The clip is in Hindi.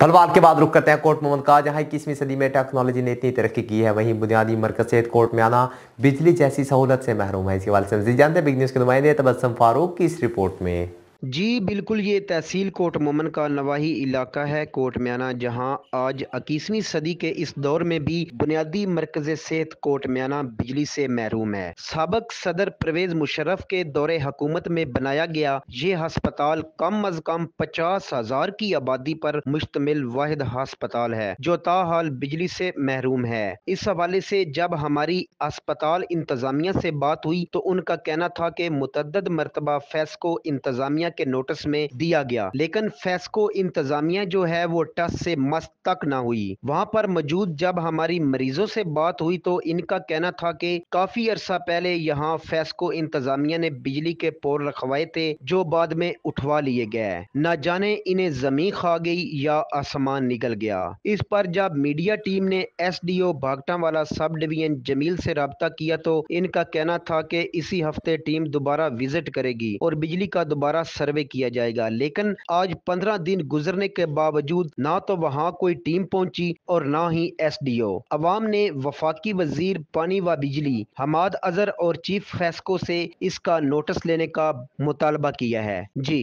फलवाल के बाद रुक करते हैं कोर्ट मोहम्मद का जहां इक्कीसवीं सदी में टेक्नोलॉजी ने इतनी तरक्की की है वहीं बुनियादी मरकज से कोर्ट में आना बिजली जैसी सहूलत से महरूम है इसी वाले से जानते हैं बिग न्यूज़ के नुमाइंदे तबस्सम फारूक की इस रिपोर्ट में जी बिल्कुल ये तहसील कोट ममन का नवाही इलाका है कोट म्याना जहाँ आज इक्कीसवीं सदी के इस दौर में भी बुनियादी मरकज सेहत कोट म्याना बिजली से महरूम है सबक सदर परवेज मुशरफ के दौरे हकूमत में बनाया गया ये हस्पताल कम अज कम पचास हजार की आबादी पर मुश्तमिल वाहिद हस्पताल है जो ताहाल बिजली से महरूम है इस हवाले से जब हमारी अस्पताल इंतजामिया से बात हुई तो उनका कहना था कि मुतद मरतबा फैसको इंतजामिया के नोटिस में दिया गया लेकिन फैसको इंतजामिया जो है वो टस से मस्त तक ना हुई वहाँ पर मौजूद जब हमारी मरीजों से बात हुई तो इनका कहना था कि काफी अरसा पहले यहाँ फेस्को इंतजामिया ने बिजली के पोल रखवाए थे जो बाद में उठवा लिए गए न जाने इन्हें जमीन खा गई या आसमान निकल गया इस पर जब मीडिया टीम ने एस डी ओ भागटा वाला सब डिवीजन जमील से रबता किया तो इनका कहना था कि इसी हफ्ते टीम दोबारा विजिट करेगी और बिजली का दोबारा सर्वे किया जाएगा लेकिन आज पंद्रह दिन गुजरने के बावजूद न तो वहाँ कोई टीम पहुँची और न ही एस डी ओ आवाम ने वफाकी वजीर पानी व बिजली हमाद अजहर और चीफ फैसको से इसका नोटिस लेने का मुतालबा किया है जी